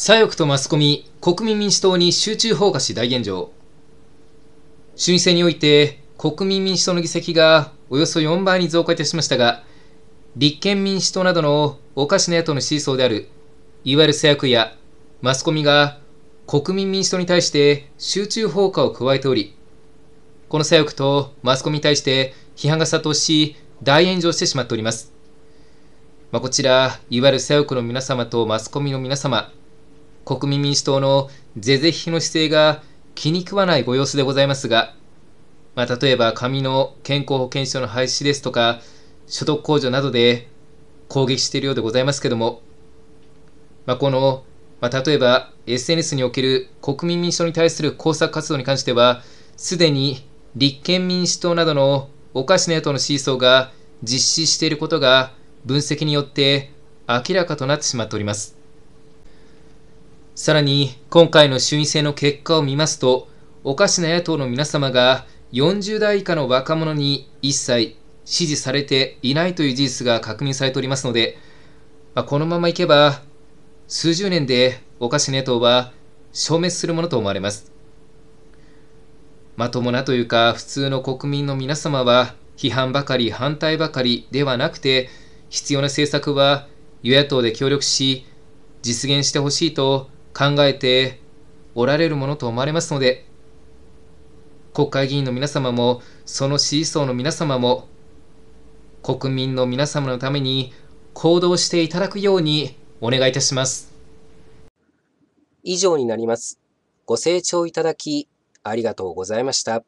左翼とマスコミ、国民民主党に集中砲火し大炎上。衆院選において、国民民主党の議席がおよそ4倍に増加いたしましたが、立憲民主党などのおかしな野党の支持層である、いわゆる左翼やマスコミが国民民主党に対して集中砲火を加えており、この左翼とマスコミに対して批判が殺到し、大炎上してしまっております。まあ、こちら、いわゆる左翼の皆様とマスコミの皆様、国民民主党の是々非の姿勢が気に食わないご様子でございますが、まあ、例えば紙の健康保険証の廃止ですとか、所得控除などで攻撃しているようでございますけども、まあ、この、まあ、例えば SNS における国民民主党に対する工作活動に関しては、すでに立憲民主党などのおかしな野党のシーが実施していることが分析によって明らかとなってしまっております。さらに、今回の衆院選の結果を見ますと、おかしな野党の皆様が40代以下の若者に一切支持されていないという事実が確認されておりますので、まあ、このままいけば、数十年でおかしな野党は消滅するものと思われます。まともなというか、普通の国民の皆様は、批判ばかり、反対ばかりではなくて、必要な政策は与野党で協力し、実現してほしいと考えておられるものと思われますので、国会議員の皆様も、その支持層の皆様も、国民の皆様のために行動していただくようにお願いいたします。以上になります。ご清聴いただき、ありがとうございました。